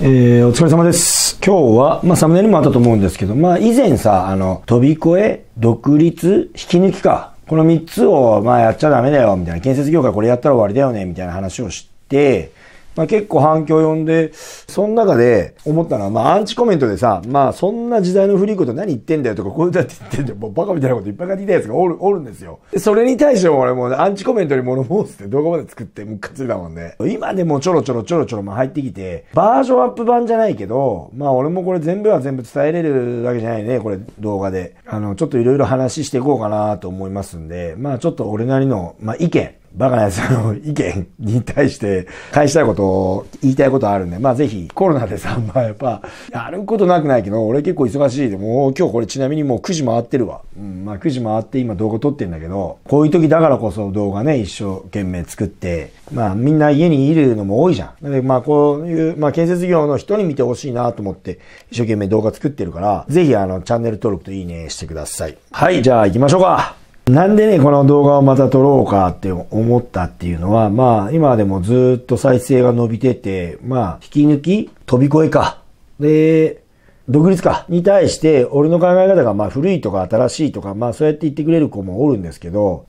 えー、お疲れ様です。今日は、まあ、サムネにもあったと思うんですけど、まあ、以前さ、あの、飛び越え、独立、引き抜きか。この三つを、まあ、やっちゃダメだよ、みたいな。建設業界これやったら終わりだよね、みたいな話をして、まあ、結構反響を呼んで、その中で思ったのは、まあ、アンチコメントでさ、まあ、そんな時代の古いこと何言ってんだよとか、こういうだって言ってんだよ。もうバカみたいなこといっぱい書いてたやつがおる、おるんですよ。で、それに対しても俺もうアンチコメントに物申すって動画まで作ってっかついたもんね。今でもちょろちょろちょろちょろまあ入ってきて、バージョンアップ版じゃないけど、まあ、俺もこれ全部は全部伝えれるわけじゃないね、これ動画で。あの、ちょっといろいろ話していこうかなと思いますんで、まあ、ちょっと俺なりの、まあ、意見、バカなやつの意見に対して返したいことを言いたいことあるんで、まあぜひコロナでさ、まあやっぱ、やることなくないけど、俺結構忙しいで、もう今日これちなみにもう9時回ってるわ。うん、まあ9時回って今動画撮ってんだけど、こういう時だからこそ動画ね、一生懸命作って、まあみんな家にいるのも多いじゃん。でまあこういう、まあ建設業の人に見てほしいなと思って、一生懸命動画作ってるから、ぜひあのチャンネル登録といいねしてください。はい、じゃあ行きましょうか。なんでね、この動画をまた撮ろうかって思ったっていうのは、まあ、今でもずっと再生が伸びてて、まあ、引き抜き、飛び越えか。で、独立か。に対して、俺の考え方が、まあ、古いとか新しいとか、まあ、そうやって言ってくれる子もおるんですけど、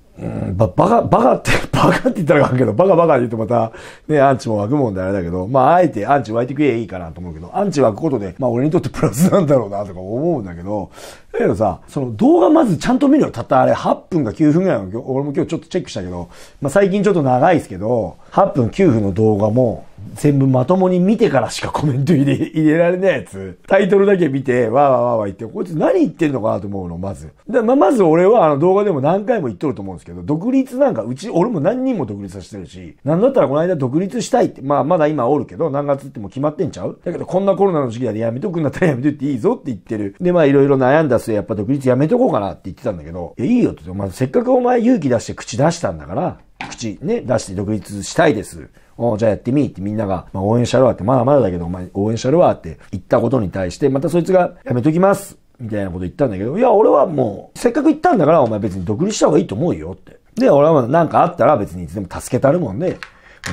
ば、バカ、バカって、バカって言ったらあかんけど、バカバカって言うとまた、ね、アンチも湧くもんであれだけど、まあ、あえてアンチ湧いてくれいいかなと思うけど、アンチ湧くことで、まあ、俺にとってプラスなんだろうな、とか思うんだけど、だけどさ、その動画まずちゃんと見るよ。たったあれ、8分か9分ぐらいの、俺も今日ちょっとチェックしたけど、まあ、最近ちょっと長いですけど、8分9分の動画も、全部まともに見てからしかコメント入れ入れられないやつ。タイトルだけ見て、わーわーわーわー言って、こいつ何言ってんのかなと思うの、まず。でままず俺はあの動画でも何回も言っとると思うんですけど、独立なんか、うち、俺も何人も独立させてるし、なんだったらこの間独立したいって、まあまだ今おるけど、何月っても決まってんちゃうだけどこんなコロナの時期だでやめとくんだったらやめといていいぞって言ってる。で、まあいろいろ悩んだ末、やっぱ独立やめとこうかなって言ってたんだけど、いや、いいよって、まあ、せっかくお前勇気出して口出したんだから、口ね、出して独立したいです。おじゃあやってみってみんなが、まあ、応援しゃるわって、まだまだだけど、お前応援しゃるわって言ったことに対して、またそいつがやめときます。みたいなこと言ったんだけど、いや、俺はもう、せっかく言ったんだから、お前別に独立した方がいいと思うよって。で、俺はなんかあったら別にいつでも助けたるもんで、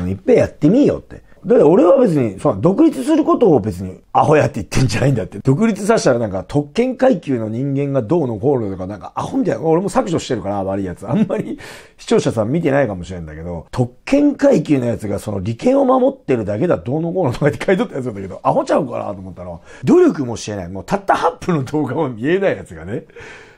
いっぺんやってみよって。だって俺は別に、その独立することを別にアホやって言ってんじゃないんだって。独立させたらなんか特権階級の人間がどうのこうのとかなんかアホみたいな。俺も削除してるから悪いやつ。あんまり視聴者さん見てないかもしれんだけど、特権階級のやつがその利権を守ってるだけだどうのこうのとかって書いとったやつなんだけど、アホちゃうかなと思ったら、努力もしてない。もうたった8分の動画は見えないやつがね、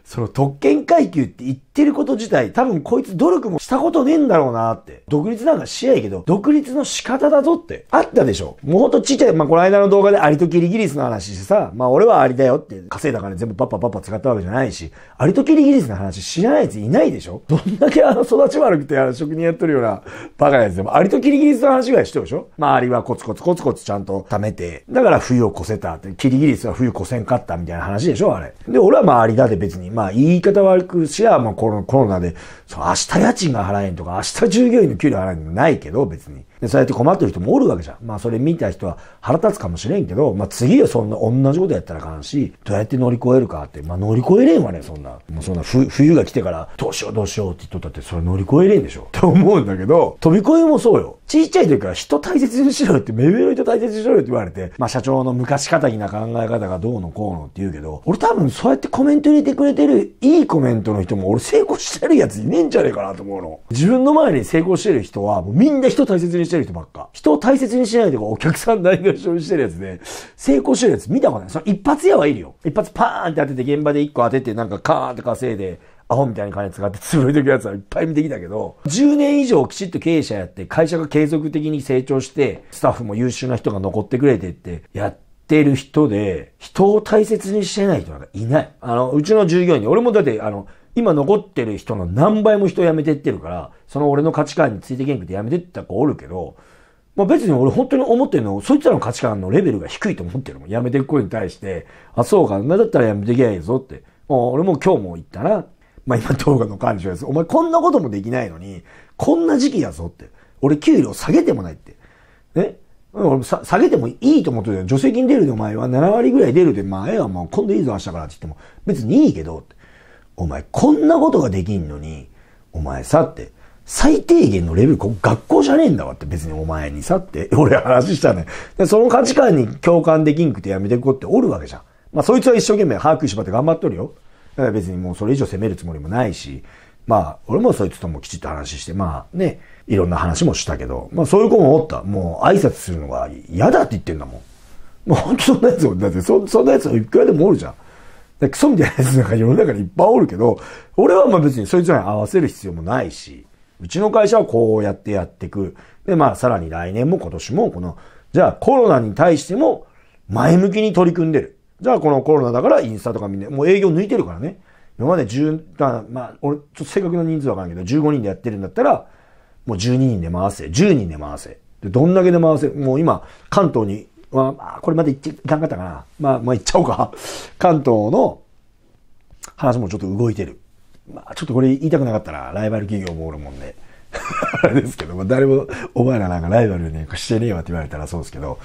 その特権階級って言ってってること自体、多分こいつ努力もしたことねえんだろうなって。独立なんかしやいけど、独立の仕方だぞって。あったでしょ。もうほんとちっちゃい、まあ、この間の動画でアリとキリギリスの話してさ、まあ、俺はアリだよって、稼いだから全部パッパパッパ使ったわけじゃないし、アリとキリギリスの話知らないやついないでしょ。どんだけあの育ち悪くて、あの職人やっとるようなバカなやつでも、アリとキリギリスの話ぐらいしてるでしょ。まあ、アリはコツコツコツコツちゃんと貯めて、だから冬を越せたって、キリギリスは冬越せんかったみたいな話でしょ、あれ。で、俺はまあ、アリだって別に、まあ、言い方悪くしや、まあ、コロナで、そう、明日家賃が払えんとか、明日従業員の給料払えんのないけど、別に。で、そうやって困ってる人もおるわけじゃん。まあ、それ見た人は腹立つかもしれんけど、まあ、次はそんな同じことやったらあかんし、どうやって乗り越えるかって、まあ、乗り越えれんわね、そんな。もうそんな、冬が来てから、どうしようどうしようって言っとったって、それ乗り越えれんでしょ。って思うんだけど、飛び越えもそうよ。ちっちゃい時から人大切にしろよって、目上の人大切にしろよって言われて、まあ、社長の昔方たな考え方がどうのこうのって言うけど、俺多分そうやってコメント入れてくれてる、いいコメントの人も、俺成功してるやついねえんじゃねえかなと思うの。自分の前に成功してる人は、もうみんな人大切にしてる人ばっか。人を大切にしないか、お客さんしにしてるやつで、成功してるやつ見たことない。その一発屋はいるよ。一発パーンって当てて現場で一個当ててなんかカーンって稼いで、アホみたいに金使って潰れてるくやつはいっぱい見てきたけど、10年以上きちっと経営者やって、会社が継続的に成長して、スタッフも優秀な人が残ってくれてってやってる人で、人を大切にしてない人なんかいない。あの、うちの従業員に、俺もだって、あの、今残ってる人の何倍も人辞めてってるから、その俺の価値観についてけんくて辞めてった子おるけど、まあ別に俺本当に思ってるの、そいつらの価値観のレベルが低いと思ってるもん。辞めていく子に対して、あ、そうか、なんだったら辞めてけゃいいぞって。もう俺も今日も言ったな。まあ今動画の感情です。お前こんなこともできないのに、こんな時期やぞって。俺給料下げてもないって。ね俺さ下げてもいいと思ってるよ。助成金出るでお前は7割ぐらい出るで、まあええわ、もう今度いいぞ明日からって言っても、別にいいけどって。お前こんなことができんのに、お前さって、最低限のレベル、こ学校じゃねえんだわって別にお前にさって、俺話したね。で、その価値観に共感できんくてやめていこ子っておるわけじゃん。まあそいつは一生懸命把握しばって頑張っとるよ。だから別にもうそれ以上責めるつもりもないし、まあ俺もそいつともきちっと話して、まあね、いろんな話もしたけど、まあそういう子もおった。もう挨拶するのが嫌だって言ってんだもん。もう本当そんなやつだってそ、そんなやついくらでもおるじゃん。クソみたいなやつなんか世の中にいっぱいおるけど、俺はまあ別にそいつらに合わせる必要もないし、うちの会社はこうやってやっていく。で、まあさらに来年も今年もこの、じゃあコロナに対しても前向きに取り組んでる。じゃあこのコロナだからインスタとかみんな、もう営業抜いてるからね。今まで10、まあ俺ちょっと正確な人数わかんないけど、15人でやってるんだったら、もう12人で回せ。10人で回せ。で、どんだけで回せ。もう今、関東にまあ、これまで行っていかんかったかな。まあ、まあ、行っちゃおうか。関東の話もちょっと動いてる。まあ、ちょっとこれ言いたくなかったら、ライバル企業もおるもんで。あれですけど、まあ、誰も、お前らなんかライバルに、してねえわって言われたらそうですけど。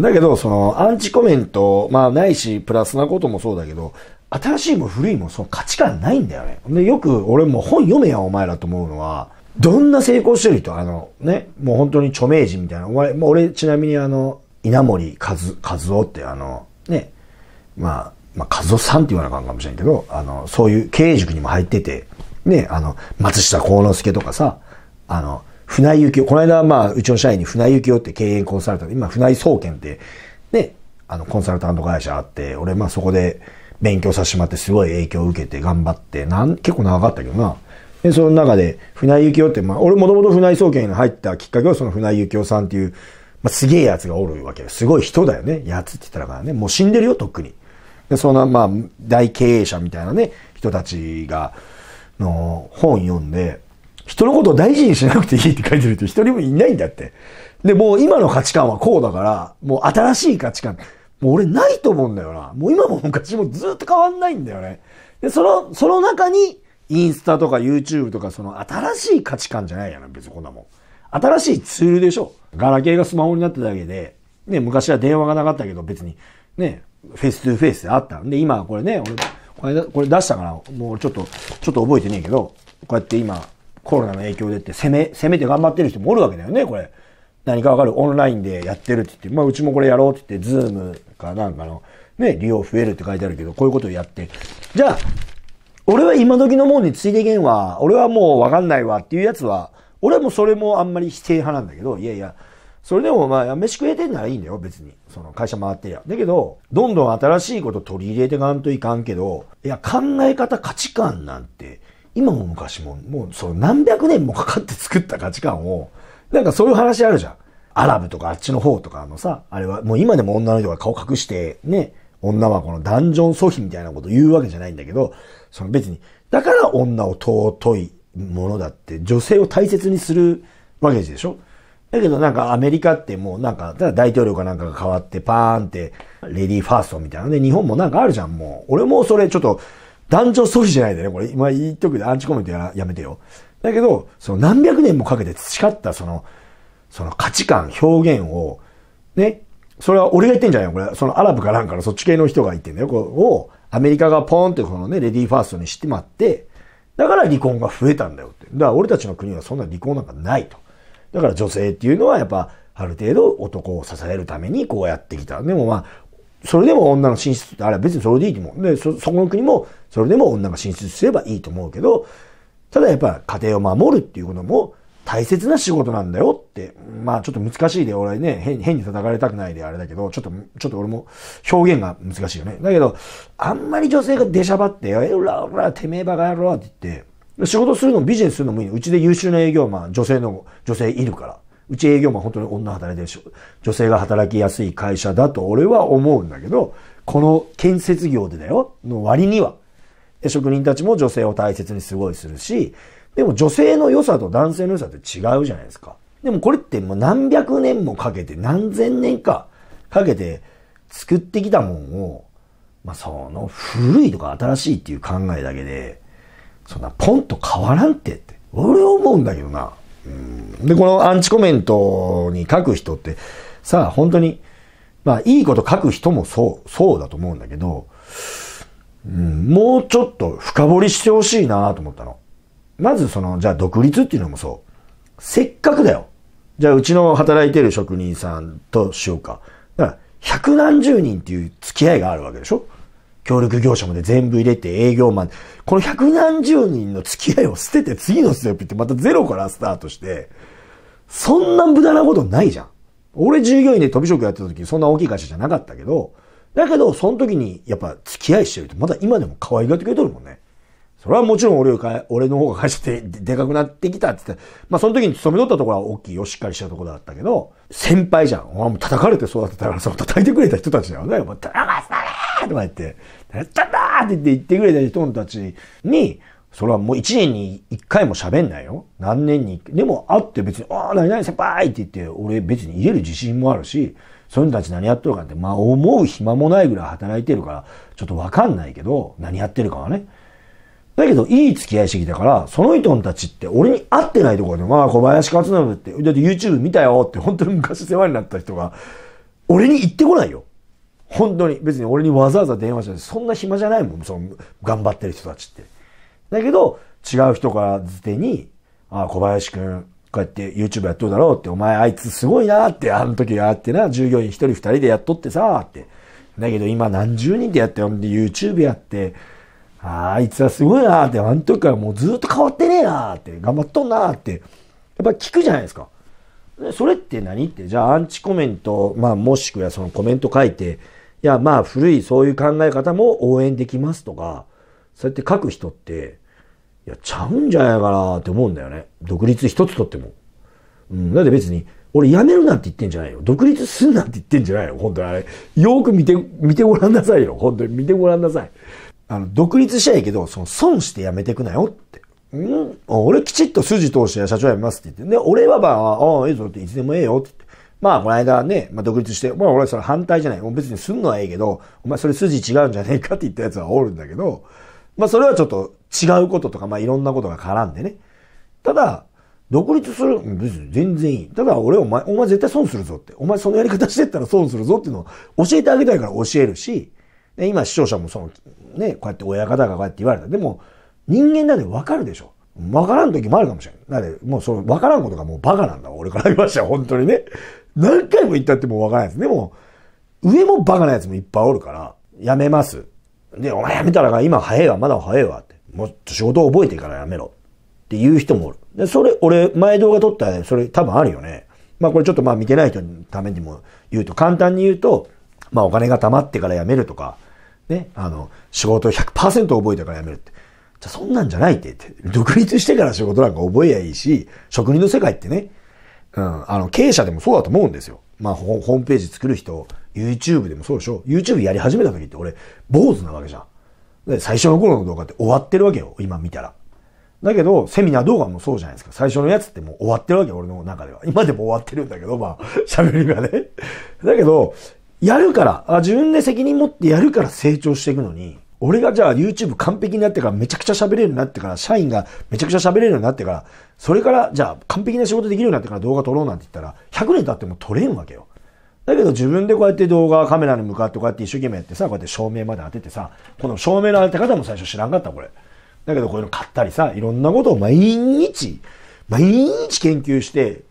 だけど、その、アンチコメント、まあ、ないし、プラスなこともそうだけど、新しいも古いもその価値観ないんだよね。で、よく、俺も本読めや、お前らと思うのは、どんな成功してる人、あの、ね、もう本当に著名人みたいな。前、もう俺ちなみにあの、稲森和和夫ってあの、ね、まあ、まあ、和夫さんって言わなあかんかもしれんけど、あの、そういう経営塾にも入ってて、ね、あの、松下幸之助とかさ、あの、船井幸夫、この間、まあ、うちの社員に船井幸夫って経営コンサルタント、今、船井総研って、ね、あの、コンサルタント会社あって、俺、まあ、そこで勉強させてもらって、すごい影響を受けて頑張って、なん、結構長かったけどな。で、その中で、船井幸夫って、まあ、俺もともと船井総研に入ったきっかけは、その船井幸夫さんっていう、まあ、すげえ奴がおるわけですごい人だよね。奴って言ったらまあね、もう死んでるよ、とっくに。で、その、まあ、大経営者みたいなね、人たちが、の、本読んで、人のことを大事にしなくていいって書いてる人一人もいないんだって。で、もう今の価値観はこうだから、もう新しい価値観、もう俺ないと思うんだよな。もう今も昔もずっと変わんないんだよね。で、その、その中に、インスタとか YouTube とか、その新しい価値観じゃないやな、別にこんなもん。新しいツールでしょ。ガラケーがスマホになっただけで、ね、昔は電話がなかったけど別に、ね、フェイス2フェイスであったんで、今これね、俺、これこれ出したから、もうちょっと、ちょっと覚えてねえけど、こうやって今、コロナの影響でって攻め、攻めて頑張ってる人もおるわけだよね、これ。何かわかるオンラインでやってるって言って、まあうちもこれやろうって言って、ズームかなんかの、ね、利用増えるって書いてあるけど、こういうことをやって。じゃあ、俺は今時のもんについていけんわ。俺はもうわかんないわっていうやつは、俺もそれもあんまり否定派なんだけど、いやいや、それでもまあ、飯食えてんならいいんだよ、別に。その会社回ってりゃ。だけど、どんどん新しいこと取り入れてかんといかんけど、いや、考え方、価値観なんて、今も昔も、もうその何百年もかかって作った価値観を、なんかそういう話あるじゃん。アラブとかあっちの方とかのさ、あれはもう今でも女の人が顔隠して、ね、女はこのダンジョン拒品みたいなこと言うわけじゃないんだけど、その別に、だから女を尊いものだって女性を大切にするわけでしょだけどなんかアメリカってもうなんか、大統領かなんかが変わってパーンってレディーファーストみたいなね、日本もなんかあるじゃん、もう。俺もそれちょっと男女総理じゃないでね、これ。今言っとくでアンチコメントややめてよ。だけど、その何百年もかけて培ったその、その価値観、表現を、ね、それは俺が言ってんじゃないよ、これ。そのアラブかなんかのそっち系の人が言ってんだよ、これをアメリカがポーンってこのね、レディーファーストにしてまって、だから離婚が増えたんだよって。だから俺たちの国はそんな離婚なんかないと。だから女性っていうのはやっぱある程度男を支えるためにこうやってきた。でもまあ、それでも女の進出ってあれは別にそれでいいと思う。で、そ、そこの国もそれでも女が進出すればいいと思うけど、ただやっぱ家庭を守るっていうことも大切な仕事なんだよって、まあちょっと難しいで、俺ね、変変に叩かれたくないであれだけど、ちょっと、ちょっと俺も表現が難しいよね。だけど、あんまり女性が出しゃばって、え、うらうら、てめえバカ野郎って言って、仕事するのもビジネスするのもいい。うちで優秀な営業マン、女性の、女性いるから。うち営業マン本当に女働いてるし、女性が働きやすい会社だと俺は思うんだけど、この建設業でだよ、の割には、職人たちも女性を大切にすごいするし、でも女性の良さと男性の良さって違うじゃないですか。でもこれってもう何百年もかけて、何千年かかけて作ってきたもんを、まあ、その古いとか新しいっていう考えだけで、そんなポンと変わらんってって、俺思うんだけどな。うんで、このアンチコメントに書く人って、さあ本当に、まあいいこと書く人もそう、そうだと思うんだけど、うん、もうちょっと深掘りしてほしいなと思ったの。まずその、じゃあ独立っていうのもそう。せっかくだよ。じゃあうちの働いてる職人さんとしようか。だから、百何十人っていう付き合いがあるわけでしょ協力業者まで全部入れて営業マン。この百何十人の付き合いを捨てて次のステップってまたゼロからスタートして、そんな無駄なことないじゃん。俺従業員で飛び職やってた時そんな大きい会社じゃなかったけど、だけどその時にやっぱ付き合いしてるとまだ今でも可愛がってくれとるもんね。それはもちろん俺か、え、俺の方が会社ってでかくなってきたって言って、まあその時に勤めとったところは大きいよ、しっかりしたところだったけど、先輩じゃん。お前も叩かれて育てたから叩いてくれた人たちだよね。もう、叩かせたねーとか言って、やったんーって言って言ってくれた人たちに、それはもう1年に1回も喋んないよ。何年に。でも会って別に、ああ、何々先輩って言って、俺別に言える自信もあるし、その人たち何やってるかって、まあ思う暇もないぐらい働いてるから、ちょっとわかんないけど、何やってるかはね。だけど、いい付き合いしてきたから、その人たちって俺に会ってないところで、まあ、小林勝信って、だって YouTube 見たよって、本当に昔世話になった人が、俺に言ってこないよ。本当に。別に俺にわざわざ電話して、そんな暇じゃないもん、その、頑張ってる人たちって。だけど、違う人からずてに、ああ、小林くん、こうやって YouTube やっとるだろうって、お前あいつすごいなって、あの時あってな、従業員一人二人でやっとってさ、って。だけど今何十人でやったよ、YouTube やって、あいつはすごいなーって、あの時からもうずっと変わってねえなーって、頑張っとんなーって、やっぱ聞くじゃないですか。それって何って、じゃあアンチコメント、まあもしくはそのコメント書いて、いやまあ古いそういう考え方も応援できますとか、そうやって書く人って、いや、ちゃうんじゃないかなって思うんだよね。独立一つとっても。うん、だって別に、俺辞めるなんて言ってんじゃないよ。独立すんなんて言ってんじゃないよ。本当にあれ。よく見て、見てごらんなさいよ。本当に見てごらんなさい。あの、独立しちゃいけど、その損してやめてくなよって。うん、俺きちっと筋通して社長やめますって言って。で、俺はまあ、ああ、ええぞっていつでもええよってってまあ、この間ね、まあ、独立して、まあ、俺それ反対じゃない。別にすんのはええけど、お前それ筋違うんじゃねえかって言ったやつはおるんだけど、まあ、それはちょっと違うこととか、まあ、いろんなことが絡んでね。ただ、独立する、別に全然いい。ただ、俺、お前、お前絶対損するぞって。お前そのやり方してったら損するぞっていうのを教えてあげたいから教えるし、で今視聴者もその、ね、こうやって親方がこうやって言われた。でも、人間なんてわかるでしょ。わからん時もあるかもしれない。だって、もうその、わからんことがもうバカなんだ俺から言いましたよ、本当にね。何回も言ったってもうわからないです。でも、上もバカなやつもいっぱいおるから、やめます。で、お前やめたら今早いわ、まだ早いわって。もっと仕事を覚えてからやめろ。っていう人もおる。で、それ、俺、前動画撮ったら、それ多分あるよね。まあこれちょっとまあ見てない人のためにも言うと、簡単に言うと、まあお金が貯まってからやめるとか、ね、あの、仕事100%覚えたから辞めるって。じゃそんなんじゃないって言って。独立してから仕事なんか覚えやいいし、職人の世界ってね、うん、あの、経営者でもそうだと思うんですよ。まあ、ホームページ作る人、YouTube でもそうでしょ ?YouTube やり始めた時って俺、坊主なわけじゃん。で、最初の頃の動画って終わってるわけよ、今見たら。だけど、セミナー動画もそうじゃないですか。最初のやつってもう終わってるわけ、俺の中では。今でも終わってるんだけど、まあ、喋りがね。だけど、やるからあ、自分で責任持ってやるから成長していくのに、俺がじゃあ YouTube 完璧になってからめちゃくちゃ喋れるようになってから、社員がめちゃくちゃ喋れるようになってから、それからじゃあ完璧な仕事できるようになってから動画撮ろうなんて言ったら、100年経っても撮れんわけよ。だけど自分でこうやって動画カメラに向かってこうやって一生懸命やってさ、こうやって照明まで当ててさ、この照明の当て方も最初知らんかったこれ。だけどこういうの買ったりさ、いろんなことを毎日、毎日研究して、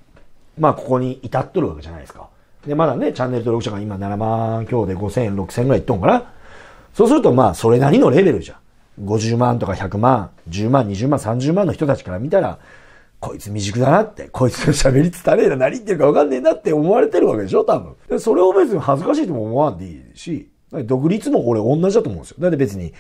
まあここに至っとるわけじゃないですか。で、まだね、チャンネル登録者が今7万今日で5000円、6000円ぐらいいっとんかな。そうすると、まあ、それなりのレベルじゃん。50万とか100万、10万、20万、30万の人たちから見たら、こいつ未熟だなって、こいつの喋りつたねえな、何言ってるかわかんねえなって思われてるわけでしょ、多分。でそれを別に恥ずかしいとも思わんでいいし、独立も俺同じだと思うんですよ。だって別に、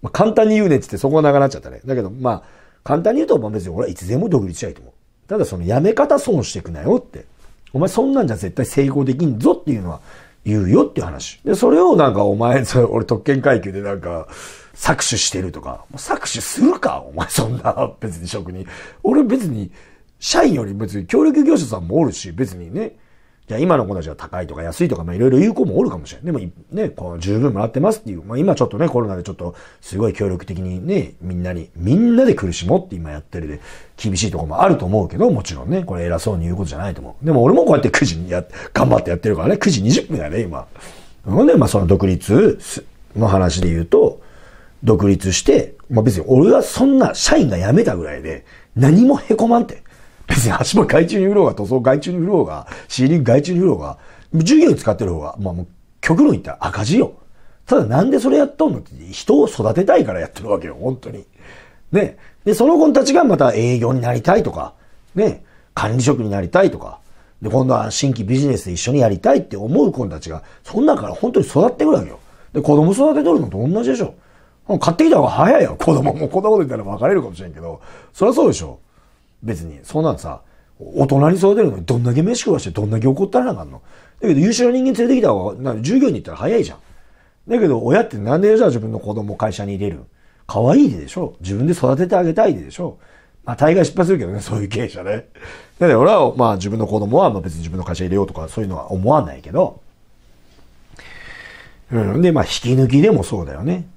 まあ、簡単に言うねってってそこがなくなっちゃったね。だけど、まあ、簡単に言うと、まあ別に俺はいつでも独立したいと思う。ただそのやめ方損してくなよって。お前そんなんじゃ絶対成功できんぞっていうのは言うよっていう話。で、それをなんかお前、そ れ俺特権階級でなんか搾取してるとか、もう搾取するかお前そんな別に職人。俺別に社員より別に協力業者さんもおるし、別にね、いや、今の子たちは高いとか安いとか、まあいろいろ有効もおるかもしれん。でも、ね、こう、十分もらってますっていう。まあ今ちょっとね、コロナでちょっと、すごい協力的にね、みんなに、みんなで苦しもうって今やってるで、厳しいとこもあると思うけど、もちろんね、これ偉そうに言うことじゃないと思う。でも俺もこうやって9時にや、頑張ってやってるからね、9時20分だね、今。ほんで、まあその独立の話で言うと、独立して、まあ別に俺はそんな社員が辞めたぐらいで、何もへこまんて。別に足も外中に振ろうが、塗装外中に振ろうが、シーリング外中に振ろうが、授業に使ってる方が、まあもう、極論言ったら赤字よ。ただなんでそれやっとんのって、人を育てたいからやってるわけよ、本当に。ね。で、その子たちがまた営業になりたいとか、ね、管理職になりたいとか、で、今度は新規ビジネスで一緒にやりたいって思う子たちが、そんなから本当に育ってくるわけよ。で、子供育てとるのと同じでしょ。買ってきた方が早いよ、子供も。こんなこと言ったら別れるかもしれんけど、そりゃそうでしょ。別に。そんなんさ、大人に育てるのにどんだけ飯食わしてどんだけ怒ったらなあかんの。だけど優秀な人間連れてきた方が、従業員に行ったら早いじゃん。だけど親ってなんでじゃあ自分の子供を会社に入れる可愛いででしょ自分で育ててあげたいででしょまあ大概失敗するけどね、そういう経営者ね。だから俺はまあ自分の子供はまあ別に自分の会社入れようとかそういうのは思わないけど。うん。で、まあ引き抜きでもそうだよね。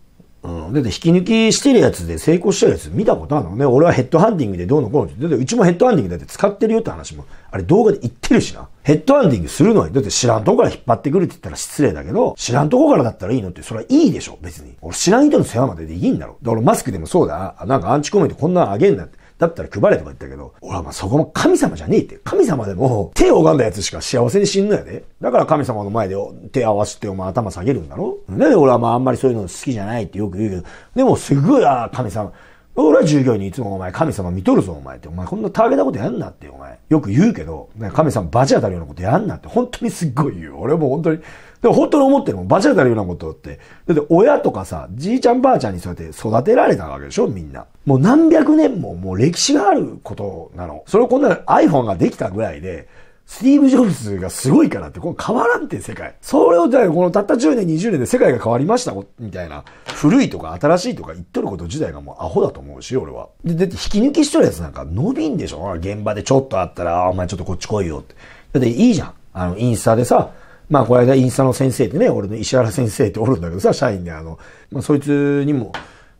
うん。だって引き抜きしてるやつで成功してるやつ見たことあるのね。俺はヘッドハンティングでどうのこうのって。だってうちもヘッドハンティングだって使ってるよって話も、あれ動画で言ってるしな。ヘッドハンティングするのに、だって知らんとこから引っ張ってくるって言ったら失礼だけど、知らんとこからだったらいいのって、それはいいでしょ、別に。俺知らん人の世話まででいいんだろ。だからマスクでもそうだ。なんかアンチコメントこんなのあげんなって。だったら配れとか言ったけど、俺はまあそこの神様じゃねえって。神様でも、手を拝んだやつしか幸せに死んのやで。だから神様の前で手合わせてお前頭下げるんだろで、俺はまああんまりそういうの好きじゃないってよく言うけど、でもすごい、ああ、神様。俺は従業員にいつもお前神様見とるぞお前って。お前こんなターゲトことやんなってお前。よく言うけど、神様バチ当たるようなことやんなって。本当にすっごい言う。俺も本当にでも本当に思ってるもん。バチにたるようなことって。だって親とかさ、じいちゃんばあちゃんにそうやって育てられたわけでしょみんな。もう何百年ももう歴史があることなの。それをこんな iPhone ができたぐらいで、スティーブ・ジョブズがすごいからって、この変わらんって世界。それをだこのたった10年、20年で世界が変わりましたみたいな、古いとか新しいとか言っとること自体がもうアホだと思うし、俺は。で、だって引き抜きしとるやつなんか伸びんでしょ現場でちょっとあったら、お前ちょっとこっち来いよって。だっていいじゃん。あの、インスタでさ、まあ、この間インスタの先生ってね、俺の石原先生っておるんだけどさ、社員で、あの、まあ、そいつにも、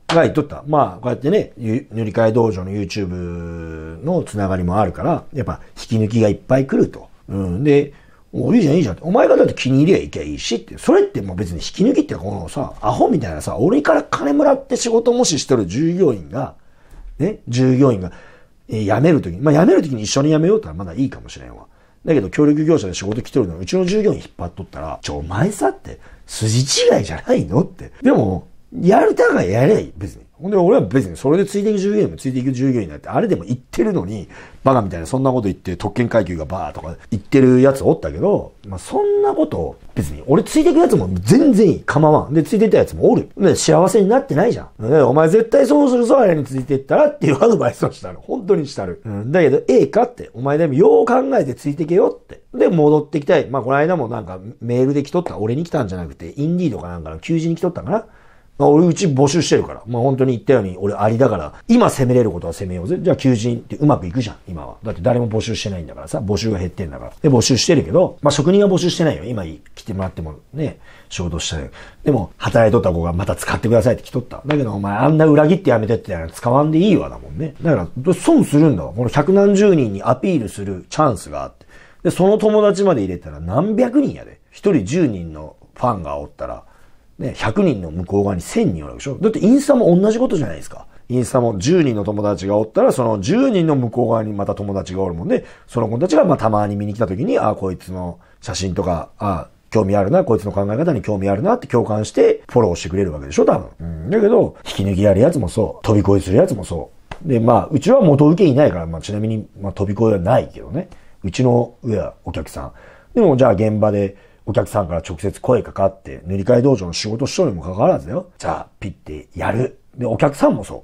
がっとった。まあ、こうやってね、塗り替え道場の YouTube のつながりもあるから、やっぱ引き抜きがいっぱい来ると。うん。で、おいいじゃん、いいじゃんって。お前がだって気に入りゃいけばいいしって。それってもう別に引き抜きってこのさ、アホみたいなさ、俺から金もらって仕事もししてる従業員が、ね、従業員が、えー、辞めるときに、まあ辞めるときに一緒に辞めようとはまだいいかもしれんわ。だけど協力業者で仕事来てるのうちの従業員引っ張っとったら、ちょ、お前さって、筋違いじゃないのって。でも、やるたがやれ、別に。ほんで、俺は別に、それでついていく従業員もついていく従業員になって、あれでも言ってるのに、バカみたいな、そんなこと言って、特権階級がバーとか言ってるやつおったけど、まあ、そんなこと、別に、俺ついていくやつも全然いい、構わん。で、ついていったやつもおる。ね、幸せになってないじゃん。お前絶対そうするぞ、あれについていったらっていうアドバイスをしたの。本当にしたる。うん、だけど、ええかって、お前でもよう考えてついてけよって。で、戻ってきたい。まあ、この間もなんか、メールで来とった、俺に来たんじゃなくて、インディーとかなんかの求人に来とったかな。俺うち募集してるから。まあ本当に言ったように俺ありだから、今攻めれることは攻めようぜ。じゃあ求人ってうまくいくじゃん、今は。だって誰も募集してないんだからさ、募集が減ってんだから。で、募集してるけど、まあ職人は募集してないよ。今来てもらってもね、仕事したよ。でも、働いとった子がまた使ってくださいって来とった。だけどお前あんな裏切ってやめてって使わんでいいわだもんね。だから、損するんだわ。この百何十人にアピールするチャンスがあって。で、その友達まで入れたら何百人やで。一人十人のファンがおったら、ね、100人の向こう側に1000人おるわけでしょだってインスタも同じことじゃないですか。インスタも10人の友達がおったら、その10人の向こう側にまた友達がおるもんで、その子たちがまあたまに見に来た時に、ああ、こいつの写真とか、ああ、興味あるな、こいつの考え方に興味あるなって共感してフォローしてくれるわけでしょ、多分。うん、だけど、引き抜きやるやつもそう、飛び越えするやつもそう。で、まあ、うちは元請けいないから、まあ、ちなみに、まあ、飛び越えはないけどね。うちの、上はお客さん。でも、じゃあ現場で、お客さんから直接声かかって、塗り替え道場の仕事しとるにもかかわらずだよ。じゃあ、ピッてやる。で、お客さんもそ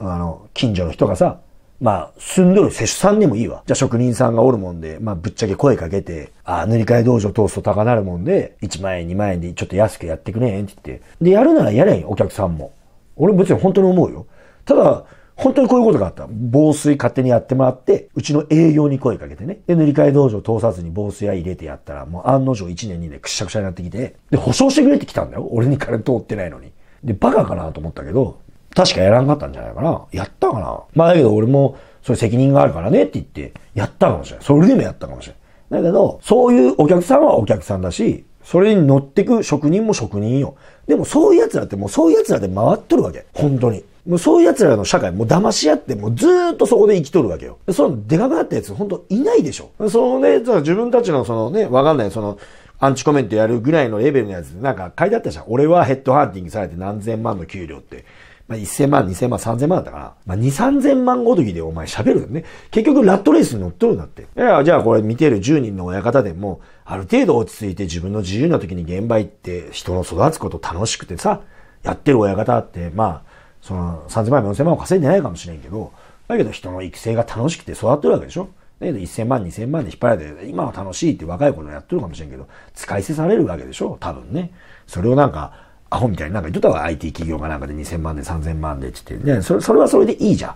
う。あの、近所の人がさ、まあ、住んどる施主さんでもいいわ。じゃあ職人さんがおるもんで、まあ、ぶっちゃけ声かけて、ああ、塗り替え道場通すと高なるもんで、1万円、2万円でちょっと安くやってくれんって言って。で、やるならやれんお客さんも。俺別に本当に思うよ。ただ、本当にこういうことがあった。防水勝手にやってもらって、うちの営業に声かけてね。で、塗り替え道場通さずに防水屋入れてやったら、もう案の定1年2年くしゃくしゃになってきて、で、保証してくれって来たんだよ。俺に金通ってないのに。で、バカかなと思ったけど、確かやらんかったんじゃないかな。やったかな。まあだけど俺も、それ責任があるからねって言って、やったかもしれない。それでもやったかもしれない。だけど、そういうお客さんはお客さんだし、それに乗ってく職人も職人よ。でもそういう奴らってもうそういう奴らで回っとるわけ。本当に。もうそういう奴らの社会、もう騙し合って、もうずーっとそこで生きとるわけよ。そのでかくなった奴、本当いないでしょ。そのね、自分たちのそのね、わかんない、その、アンチコメントやるぐらいのレベルのやつ、なんか書いてあったじゃん。俺はヘッドハンティングされて何千万の給料って。まあ、1000万、2000万、3000万だったかな。まあ、2、3000万ごときでお前喋るよね。結局、ラットレースに乗っとるんだって。いや、じゃあこれ見てる10人の親方でも、ある程度落ち着いて自分の自由な時に現場行って、人の育つこと楽しくてさ、やってる親方って、まあ、その30万、4000万を稼いでないかもしれんけど、だけど人の育成が楽しくて育ってるわけでしょだけど1000万、2000万で引っ張られて、今は楽しいって若い頃やってるかもしれんけど、使い捨てされるわけでしょ多分ね。それをなんか、アホみたいになんか言っとったわ。IT 企業がなんかで2000万で3000万でって言って。ね、それ、それはそれでいいじゃん。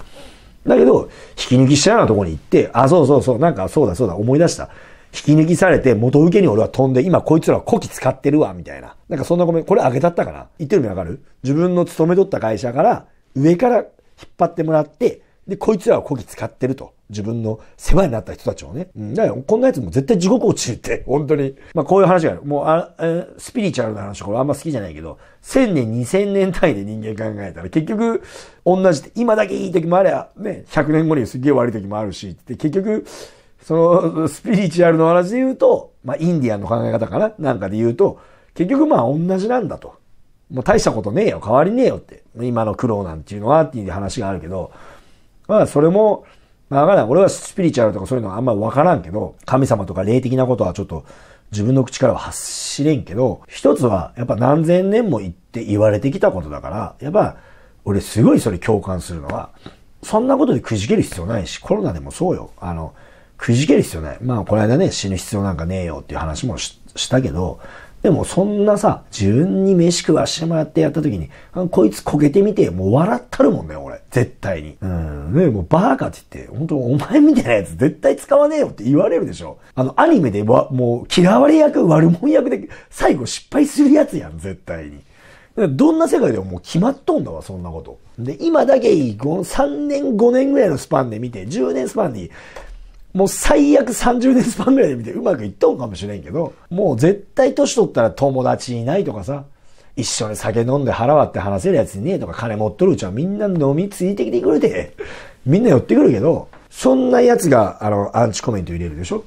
だけど、引き抜きしたようなとこに行って、あ、そうそうそう、なんかそうだそうだ、思い出した。引き抜きされて、元受けに俺は飛んで、今こいつらは古希使ってるわ、みたいな。なんかそんなごめん、これあげたったかな言ってる意味わかる自分の勤めとった会社から、上から引っ張ってもらって、で、こいつらは古希使ってると。自分の世話になった人たちをね。うん。だから、こんなやつも絶対地獄落ちるって、本当に。まあ、こういう話がある。もう、あ、えスピリチュアルな話、これあんま好きじゃないけど、1000年、2000年単位で人間考えたら、結局、同じ、今だけいい時もあれば、ね、100年後にすげえ悪い時もあるし、って結局、そのスピリチュアルの話で言うと、まあ、インディアンの考え方かななんかで言うと、結局まあ同じなんだと。もう大したことねえよ、変わりねえよって。今の苦労なんていうのはっていう話があるけど、まあそれも、まあからん。俺はスピリチュアルとかそういうのはあんま分からんけど、神様とか霊的なことはちょっと自分の口からは発しれんけど、一つはやっぱ何千年も言って言われてきたことだから、やっぱ俺すごいそれ共感するのは、そんなことでくじける必要ないし、コロナでもそうよ。あの、くじける必要ない。まあ、この間ね、死ぬ必要なんかねえよっていう話もしたけど、でもそんなさ、自分に飯食わしてもらってやった時に、こいつこけてみて、もう笑ったるもんね、俺。絶対に。うん。ねもうバーカって言って、本当お前みたいなやつ絶対使わねえよって言われるでしょ。あの、アニメでわ、もう嫌われ役、悪者役で、最後失敗するやつやん、絶対に。どんな世界でももう決まっとんだわ、そんなこと。で、今だけいい、3年、5年ぐらいのスパンで見て、10年スパンでいい。もう最悪30年スパンぐらいで見てうまくいっとんかもしれんけど、もう絶対年取ったら友達いないとかさ、一緒に酒飲んで腹割って話せるやついねえとか金持っとるうちはみんな飲みついてきてくれて、みんな寄ってくるけど、そんなやつが、あの、アンチコメント入れるでしょ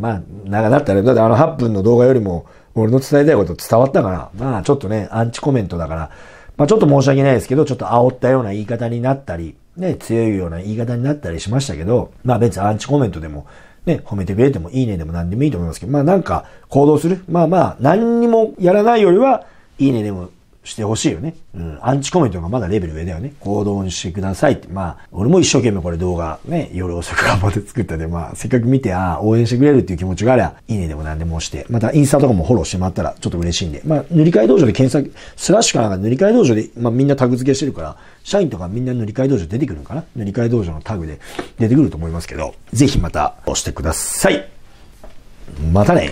まあ、長だったら、だってあの8分の動画よりも、俺の伝えたいこと伝わったから、まあちょっとね、アンチコメントだから、まあちょっと申し訳ないですけど、ちょっと煽ったような言い方になったり、ね、強いような言い方になったりしましたけど、まあ別にアンチコメントでも、ね、褒めてくれてもいいねでも何でもいいと思いますけど、まあなんか行動する。まあまあ、何にもやらないよりは、いいねでもしてほしいよね。うん。アンチコメントがまだレベル上だよね。行動にしてくださいって。まあ、俺も一生懸命これ動画ね、夜遅く頑張って作ったで、まあ、せっかく見て、ああ、応援してくれるっていう気持ちがあれば、いいねでも何でもして、またインスタとかもフォローしてもらったらちょっと嬉しいんで。まあ、塗り替え道場で検索、スラッシュかなんか塗り替え道場で、まあみんなタグ付けしてるから、社員とかみんな塗り替え道場出てくるんかな塗り替え道場のタグで出てくると思いますけど、ぜひまた押してください。またね。